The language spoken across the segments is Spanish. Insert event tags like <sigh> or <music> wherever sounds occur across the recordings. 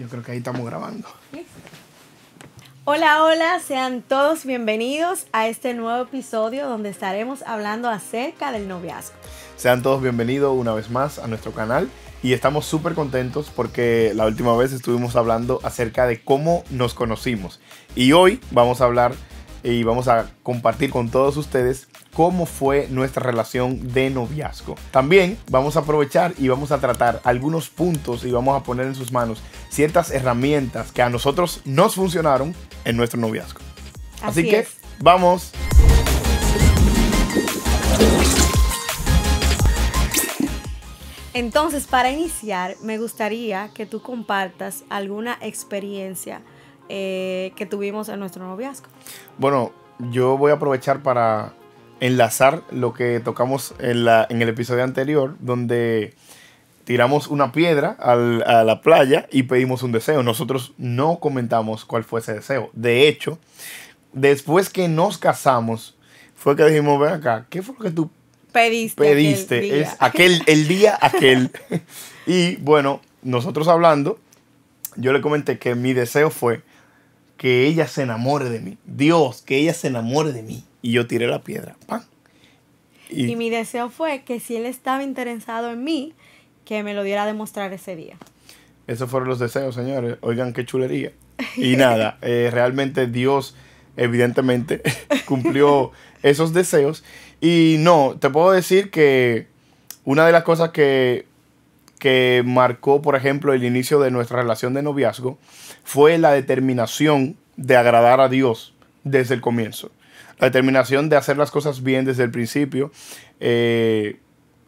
Yo creo que ahí estamos grabando. Hola, hola, sean todos bienvenidos a este nuevo episodio donde estaremos hablando acerca del noviazgo. Sean todos bienvenidos una vez más a nuestro canal y estamos súper contentos porque la última vez estuvimos hablando acerca de cómo nos conocimos y hoy vamos a hablar y vamos a compartir con todos ustedes cómo fue nuestra relación de noviazgo. También vamos a aprovechar y vamos a tratar algunos puntos y vamos a poner en sus manos ciertas herramientas que a nosotros nos funcionaron en nuestro noviazgo. Así, que vamos. Entonces, para iniciar, me gustaría que tú compartas alguna experiencia eh, que tuvimos en nuestro noviazgo. Bueno, yo voy a aprovechar para enlazar lo que tocamos en, la, en el episodio anterior, donde tiramos una piedra a la playa y pedimos un deseo. Nosotros no comentamos cuál fue ese deseo. De hecho, después que nos casamos, fue que dijimos, ven acá, ¿qué fue lo que tú pediste? aquel, el día aquel. <laughs> y bueno, nosotros hablando, yo le comenté que mi deseo fue que ella se enamore de mí. Dios, que ella se enamore de mí. Y yo tiré la piedra. ¡Pam! Y, mi deseo fue que si él estaba interesado en mí, que me lo diera a demostrar ese día. Esos fueron los deseos, señores. Oigan, qué chulería. Y nada, <laughs> eh, realmente Dios evidentemente <laughs> cumplió esos deseos. Y no, te puedo decir que una de las cosas que que marcó, por ejemplo, el inicio de nuestra relación de noviazgo fue la determinación de agradar a Dios desde el comienzo. La determinación de hacer las cosas bien desde el principio. Eh,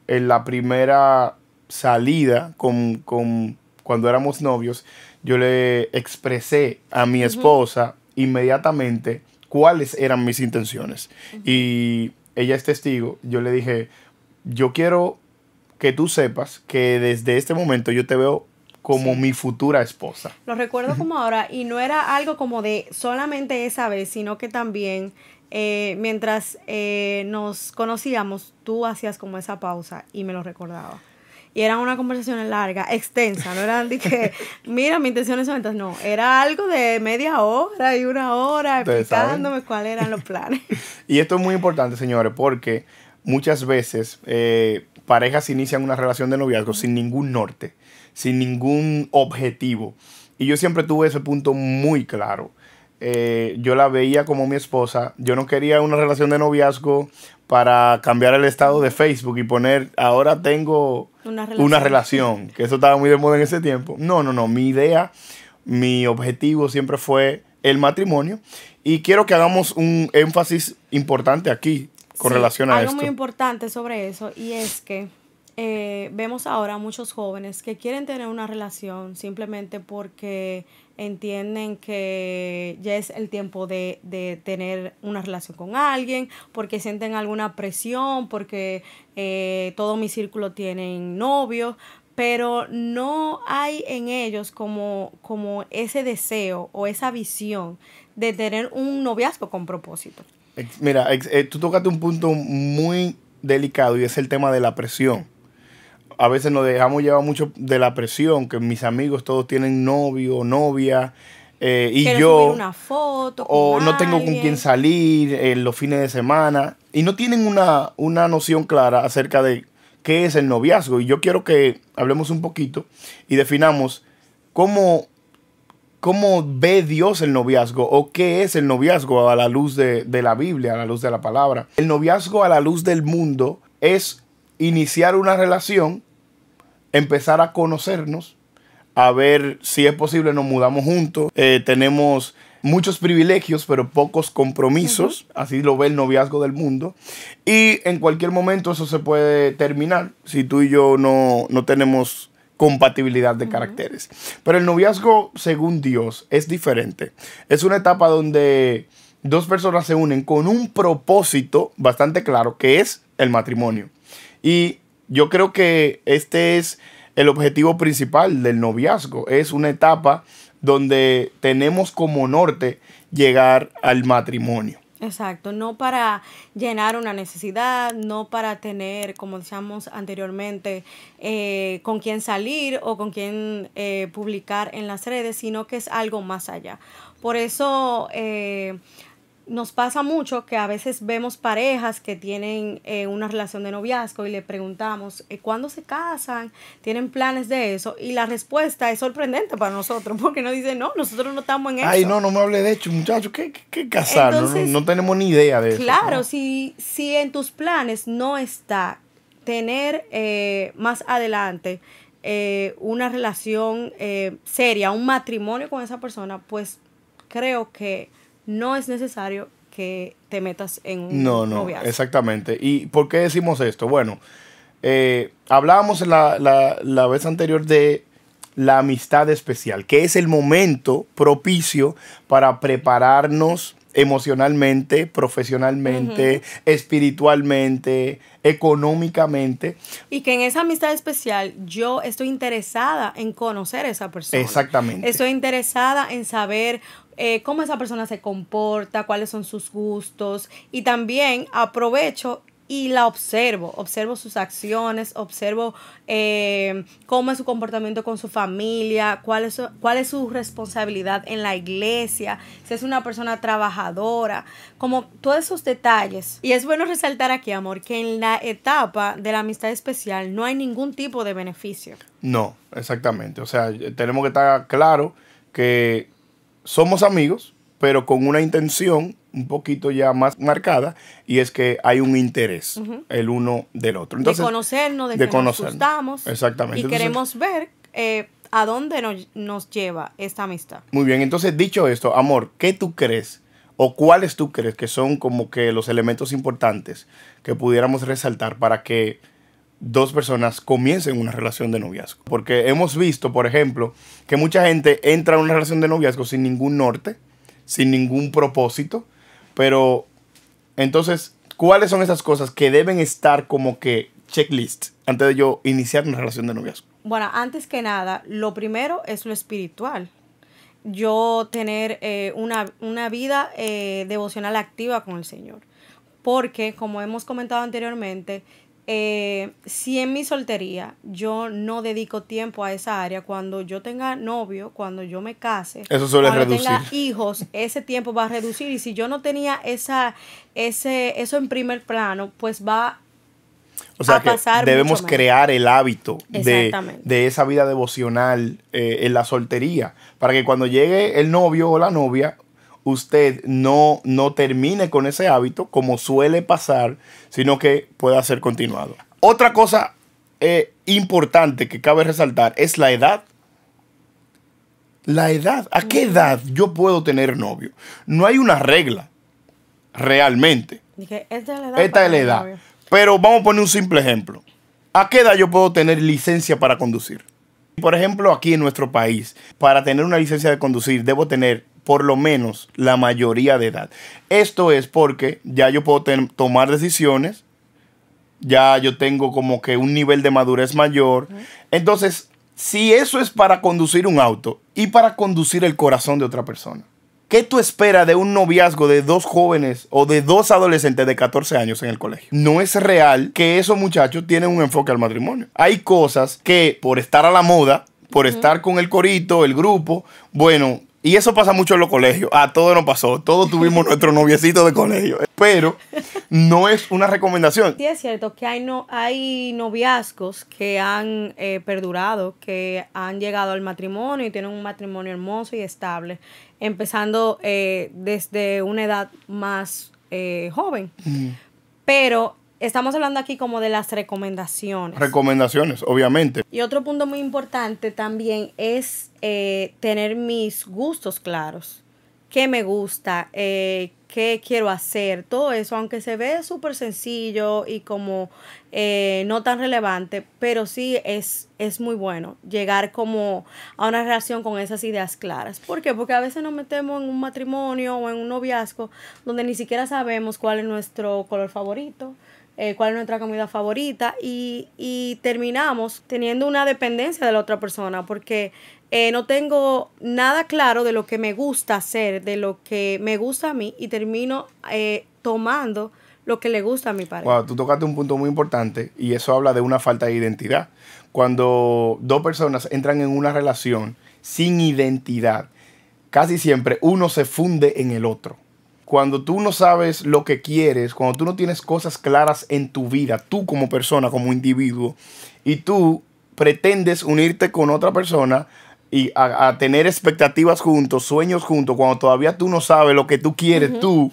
en la primera salida, con, cuando éramos novios, yo le expresé a mi esposa inmediatamente cuáles eran mis intenciones. Y ella es testigo, yo le dije, yo quiero que tú sepas que desde este momento yo te veo como mi futura esposa. Lo recuerdo como ahora y no era algo como de solamente esa vez, sino que también eh, mientras eh, nos conocíamos, tú hacías como esa pausa y me lo recordaba. Y era una conversación larga, extensa, no era de que, <laughs> mira, mi intención es estas, no, era algo de media hora y una hora explicándome cuáles eran los planes. <laughs> y esto es muy importante, señores, porque muchas veces eh, parejas inician una relación de noviazgo sin ningún norte, sin ningún objetivo. Y yo siempre tuve ese punto muy claro. Eh, yo la veía como mi esposa. Yo no quería una relación de noviazgo para cambiar el estado de Facebook y poner, ahora tengo una relación que eso estaba muy de moda en ese tiempo. No, no, no, mi idea, mi objetivo siempre fue el matrimonio. Y quiero que hagamos un énfasis importante aquí con relación a algo muy importante sobre eso y es que eh, vemos ahora muchos jóvenes que quieren tener una relación simplemente porque entienden que ya es el tiempo de, tener una relación con alguien, porque sienten alguna presión, porque eh, todo mi círculo tienen novio pero no hay en ellos como, como ese deseo o esa visión de tener un noviazgo con propósito. Mira, eh, tú tocaste un punto muy delicado y es el tema de la presión. A veces nos dejamos llevar mucho de la presión, que mis amigos todos tienen novio o novia. Eh, y yo una foto o no tengo con quién salir eh, los fines de semana y no tienen una, una noción clara acerca de qué es el noviazgo y yo quiero que hablemos un poquito y definamos cómo ¿Cómo ve Dios el noviazgo? ¿O qué es el noviazgo a la luz de, la Biblia, a la luz de la palabra? El noviazgo a la luz del mundo es iniciar una relación, empezar a conocernos, a ver si es posible nos mudamos juntos, eh, tenemos muchos privilegios pero pocos compromisos, así lo ve el noviazgo del mundo, y en cualquier momento eso se puede terminar si tú y yo no, no tenemos compatibilidad de caracteres. Pero el noviazgo, según Dios, es diferente. Es una etapa donde dos personas se unen con un propósito bastante claro, que es el matrimonio. Y yo creo que este es el objetivo principal del noviazgo. Es una etapa donde tenemos como norte llegar al matrimonio. Exacto, no para llenar una necesidad, no para tener, como decíamos anteriormente, eh, con quién salir o con quién eh, publicar en las redes, sino que es algo más allá. Por eso eh, nos pasa mucho que a veces vemos parejas que tienen eh, una relación de noviazgo y le preguntamos eh, cuándo se casan, tienen planes de eso y la respuesta es sorprendente para nosotros <laughs> porque nos dicen no, nosotros no estamos en eso. Ay, no, no me hable de hecho, muchachos, ¿qué, qué, casar? no, tenemos ni idea de eso. Claro, si, si en tus planes no está tener eh, más adelante una relación seria, un matrimonio con esa persona, pues creo que no es necesario que te metas en un No, no, noviazgo. exactamente. ¿Y por qué decimos esto? Bueno, eh, hablábamos la, la, la vez anterior de la amistad especial, que es el momento propicio para prepararnos emocionalmente, profesionalmente, espiritualmente, económicamente. Y que en esa amistad especial yo estoy interesada en conocer a esa persona. Exactamente. Estoy interesada en saber eh, cómo esa persona se comporta, cuáles son sus gustos y también aprovecho y la observo, observo sus acciones, observo eh, cómo es su comportamiento con su familia, cuál es su, cuál es su responsabilidad en la iglesia, si es una persona trabajadora, como todos esos detalles. Y es bueno resaltar aquí, amor, que en la etapa de la amistad especial no hay ningún tipo de beneficio. No, exactamente. O sea, tenemos que estar claro que somos amigos, pero con una intención un poquito ya más marcada y es que hay un interés el uno del otro. Entonces, de conocernos, de, nos gustamos. Exactamente. Y queremos ver eh, a dónde nos, nos lleva esta amistad. Muy bien, entonces dicho esto, amor, ¿qué tú crees o cuáles tú crees que son como que los elementos importantes que pudiéramos resaltar para que dos personas comiencen una relación de noviazgo? Porque hemos visto, por ejemplo, que mucha gente entra a una relación de noviazgo sin ningún norte sin ningún propósito. Pero entonces, ¿cuáles son esas cosas que deben estar como que checklist antes de yo iniciar una relación de noviazgo? Bueno, antes que nada, lo primero es lo espiritual. Yo tener eh, una, vida eh, devocional activa con el Señor. Porque, como hemos comentado anteriormente, eh, si en mi soltería yo no dedico tiempo a esa área, cuando yo tenga novio, cuando yo me case, cuando tenga hijos, ese tiempo va a reducir. Y si yo no tenía esa, ese, eso en primer plano, pues va o a pasar debemos crear el hábito de, de esa vida devocional eh, en la soltería, para que cuando llegue el novio o la novia, usted no, no termine con ese hábito como suele pasar, sino que pueda ser continuado. Otra cosa eh, importante que cabe resaltar es la edad. La edad. ¿A qué edad yo puedo tener novio? No hay una regla realmente. Esta es la edad. Pero vamos a poner un simple ejemplo. ¿A qué edad yo puedo tener licencia para conducir? Por ejemplo, aquí en nuestro país, para tener una licencia de conducir, debo tener por lo menos la mayoría de edad. Esto es porque ya yo puedo tomar decisiones, ya yo tengo como que un nivel de madurez mayor. Entonces, si eso es para conducir un auto y para conducir el corazón de otra persona, ¿qué tú esperas de un noviazgo de dos jóvenes o de dos adolescentes de 14 años en el colegio? No es real que esos muchachos tienen un enfoque al matrimonio. Hay cosas que por estar a la moda, por estar con el corito, el grupo, bueno, y eso pasa mucho en los colegios. A ah, todos nos pasó. Todos tuvimos nuestro noviecito de colegio. Pero no es una recomendación. Sí, es cierto que hay, no, hay noviazgos que han eh, perdurado, que han llegado al matrimonio y tienen un matrimonio hermoso y estable, empezando eh, desde una edad más eh, joven. Mm. Pero Estamos hablando aquí como de las recomendaciones. Recomendaciones, obviamente. Y otro punto muy importante también es eh, tener mis gustos claros. ¿Qué me gusta? Eh, ¿Qué quiero hacer? Todo eso, aunque se ve súper sencillo y como eh, no tan relevante, pero sí es, es muy bueno llegar como a una relación con esas ideas claras. ¿Por qué? Porque a veces nos metemos en un matrimonio o en un noviazgo donde ni siquiera sabemos cuál es nuestro color favorito eh, cuál es nuestra comida favorita y, terminamos teniendo una dependencia de la otra persona porque eh, no tengo nada claro de lo que me gusta hacer, de lo que me gusta a mí y termino eh, tomando lo que le gusta a mi pareja. Wow, tú tocaste un punto muy importante y eso habla de una falta de identidad. Cuando dos personas entran en una relación sin identidad, casi siempre uno se funde en el otro cuando tú no sabes lo que quieres, cuando tú no tienes cosas claras en tu vida, tú como persona, como individuo, y tú pretendes unirte con otra persona y a, tener expectativas juntos, sueños juntos, cuando todavía tú no sabes lo que tú quieres, tú,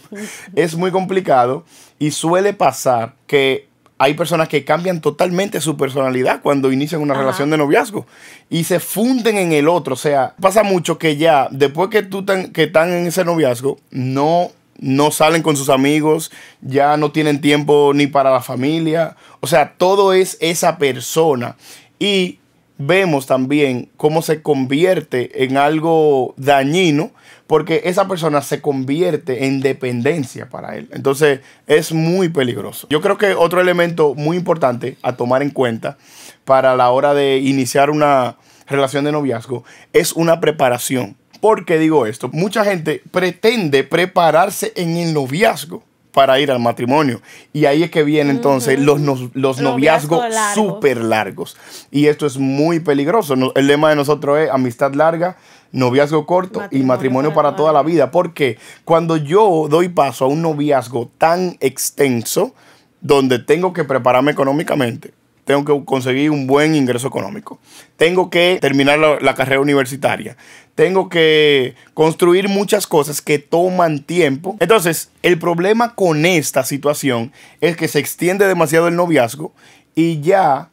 es muy complicado y suele pasar que hay personas que cambian totalmente su personalidad cuando inician una relación de noviazgo y se funden en el otro. O sea, pasa mucho que ya después que tú tan, que están en ese noviazgo, no no salen con sus amigos, ya no tienen tiempo ni para la familia. O sea, todo es esa persona. Y vemos también cómo se convierte en algo dañino porque esa persona se convierte en dependencia para él. Entonces es muy peligroso. Yo creo que otro elemento muy importante a tomar en cuenta para la hora de iniciar una relación de noviazgo es una preparación. Porque digo esto? Mucha gente pretende prepararse en el noviazgo para ir al matrimonio. Y ahí es que vienen entonces los, los, noviazgos súper largos. Y esto es muy peligroso. El lema de nosotros es amistad larga, noviazgo corto y matrimonio para toda la vida. Porque cuando yo doy paso a un noviazgo tan extenso, donde tengo que prepararme económicamente, tengo que conseguir un buen ingreso económico. Tengo que terminar la, carrera universitaria. Tengo que construir muchas cosas que toman tiempo. Entonces, el problema con esta situación es que se extiende demasiado el noviazgo y ya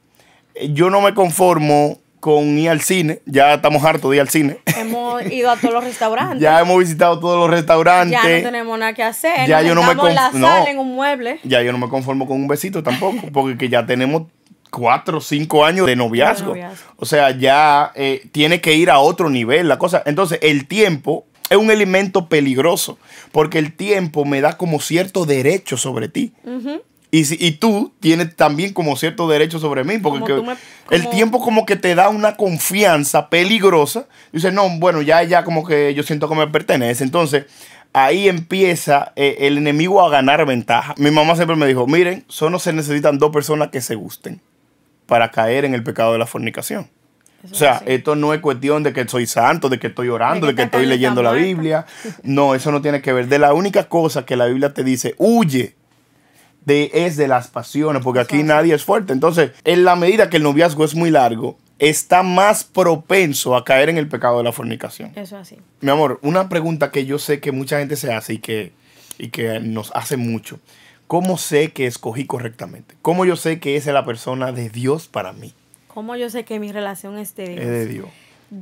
eh, yo no me conformo con ir al cine. Ya estamos hartos de ir al cine. Hemos ido a todos los restaurantes. <laughs> ya hemos visitado todos los restaurantes. Ya no tenemos nada que hacer. Ya yo no me conformo. en un mueble. Ya yo no me conformo con un besito tampoco, porque ya tenemos cuatro o cinco años de noviazgo. O sea, ya eh, tiene que ir a otro nivel la cosa. Entonces, el tiempo es un elemento peligroso, porque el tiempo me da como cierto derecho sobre ti. y, tú tienes también como cierto derecho sobre mí, porque el tiempo como que te da una confianza peligrosa. Dices, no, bueno, ya, ya como que yo siento que me pertenece. Entonces, ahí empieza eh, el enemigo a ganar ventaja. Mi mamá siempre me dijo, miren, solo se necesitan dos personas que se gusten para caer en el pecado de la fornicación. o sea, esto no es cuestión de que soy santo, de que estoy orando, de que, estoy leyendo la Biblia. <laughs> No, eso no tiene que ver. De la única cosa que la Biblia te dice, huye, de, es de las pasiones, porque aquí nadie es fuerte. Entonces, en la medida que el noviazgo es muy largo, está más propenso a caer en el pecado de la fornicación. Eso así. Mi amor, una pregunta que yo sé que mucha gente se hace que, y que nos hace mucho. ¿Cómo sé que escogí correctamente? ¿Cómo yo sé que esa es la persona de Dios para mí? ¿Cómo yo sé que mi relación es de Dios?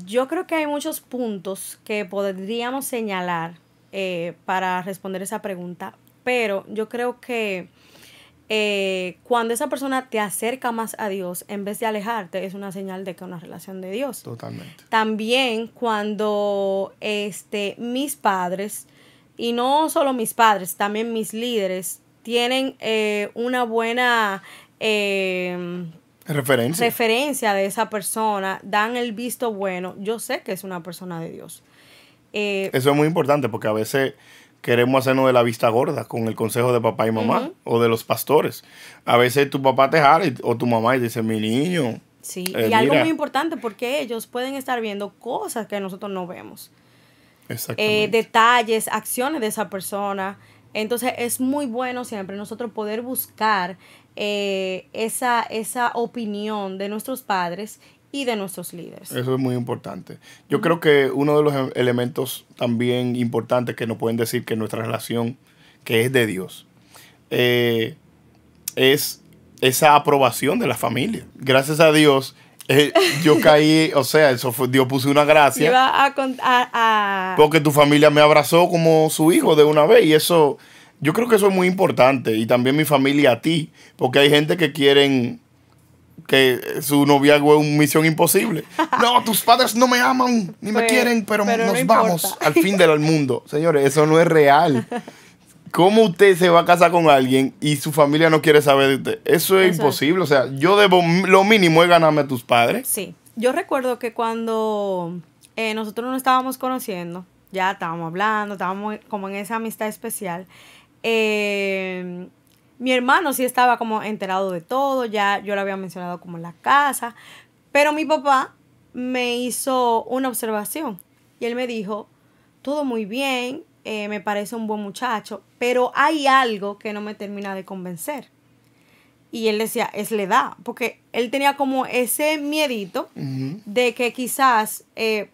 Yo creo que hay muchos puntos que podríamos señalar eh, para responder esa pregunta, pero yo creo que eh, cuando esa persona te acerca más a Dios en vez de alejarte, es una señal de que es una relación de Dios. Totalmente. También cuando este, mis padres, y no solo mis padres, también mis líderes, tienen eh, una buena eh, referencia. referencia de esa persona, dan el visto bueno, yo sé que es una persona de Dios. Eh, Eso es muy importante porque a veces queremos hacernos de la vista gorda con el consejo de papá y mamá o de los pastores. A veces tu papá te jala o tu mamá y dice, mi niño. Sí, y algo muy importante porque ellos pueden estar viendo cosas que nosotros no vemos. detalles, acciones de esa persona. Entonces es muy bueno siempre nosotros poder buscar eh, esa, opinión de nuestros padres y de nuestros líderes. Eso es muy importante. Yo creo que uno de los em, elementos también importantes que nos pueden decir que nuestra relación, que es de Dios, eh, es esa aprobación de la familia. Gracias a Dios, eh, yo <laughs> caí, o sea, eso Dios puso una gracia. Porque tu familia me abrazó como su hijo de una vez y eso, yo creo que eso es muy importante y también mi familia a ti, porque hay gente que quieren que su novia es una misión imposible. <laughs> No, tus padres no me aman ni me pues, quieren, pero, nos vamos al fin del mundo. Señores, eso no es real. <laughs> ¿Cómo usted se va a casar con alguien y su familia no quiere saber de usted? Eso es imposible. O sea, yo debo lo mínimo es ganarme a tus padres. Sí. Yo recuerdo que cuando eh, nosotros nos estábamos conociendo, ya estábamos hablando, estábamos como en esa amistad especial. Eh, mi hermano sí estaba como enterado de todo, ya yo lo había mencionado como en la casa, pero mi papá me hizo una observación y él me dijo, todo muy bien, eh, me parece un buen muchacho, pero hay algo que no me termina de convencer. Y él decía, es la edad, porque él tenía como ese miedito de que quizás eh,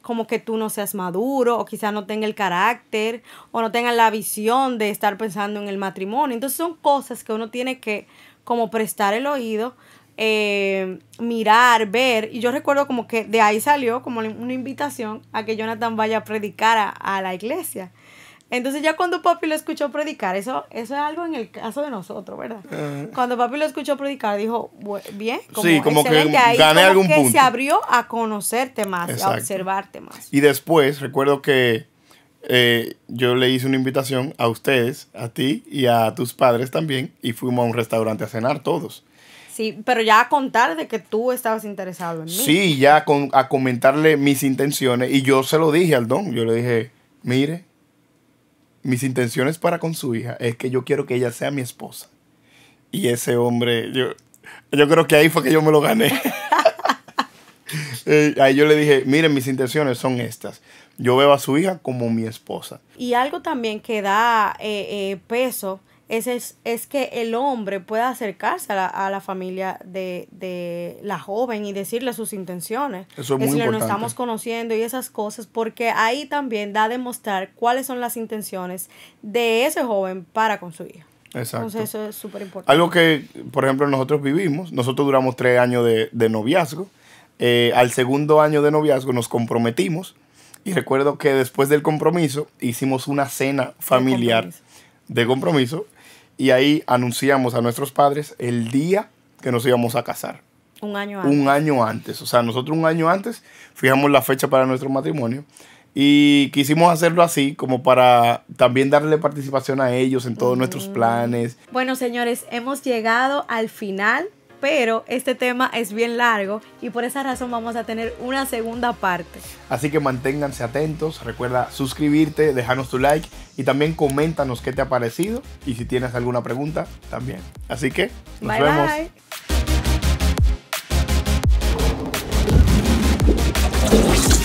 como que tú no seas maduro, o quizás no tenga el carácter, o no tenga la visión de estar pensando en el matrimonio. Entonces son cosas que uno tiene que como prestar el oído eh, mirar, ver. Y yo recuerdo como que de ahí salió como una invitación a que Jonathan vaya a predicar a, la iglesia. Entonces ya cuando papi lo escuchó predicar, eso, eso es algo en el caso de nosotros, ¿verdad? Eh. cuando papi lo escuchó predicar, dijo, bien, como, que gané algún que se abrió a conocerte más, a observarte más. Y después, recuerdo que eh, yo le hice una invitación a ustedes, a ti y a tus padres también, y fuimos a un restaurante a cenar todos. Sí, pero ya a contar de que tú estabas interesado en mí. Sí, ya con, a comentarle mis intenciones, y yo se lo dije al don, yo le dije, mire, mis intenciones para con su hija es que yo quiero que ella sea mi esposa. Y ese hombre, yo, yo creo que ahí fue que yo me lo gané. <laughs> <laughs> Eh, ahí yo le dije, miren, mis intenciones son estas yo veo a su hija como mi esposa. Y algo también que da eh, eh, peso es, es, que el hombre pueda acercarse a la, a la familia de, la joven y decirle sus intenciones. Eso es, muy nos estamos conociendo y esas cosas, porque ahí también da a demostrar cuáles son las intenciones de ese joven para con su hija. Exacto. Entonces eso es súper importante. Algo que, por ejemplo, nosotros vivimos, nosotros duramos tres años de, noviazgo, eh, al segundo año de noviazgo nos comprometimos, y recuerdo que después del compromiso hicimos una cena familiar de compromiso y ahí anunciamos a nuestros padres el día que nos íbamos a casar. Un año antes. Un año antes. O sea, nosotros un año antes fijamos la fecha para nuestro matrimonio y quisimos hacerlo así como para también darle participación a ellos en todos nuestros mm. planes. Bueno, señores, hemos llegado al final pero este tema es bien largo y por esa razón vamos a tener una segunda parte. Así que manténganse atentos, recuerda suscribirte, dejarnos tu like y también coméntanos qué te ha parecido y si tienes alguna pregunta también. Así que nos vemos. Bye.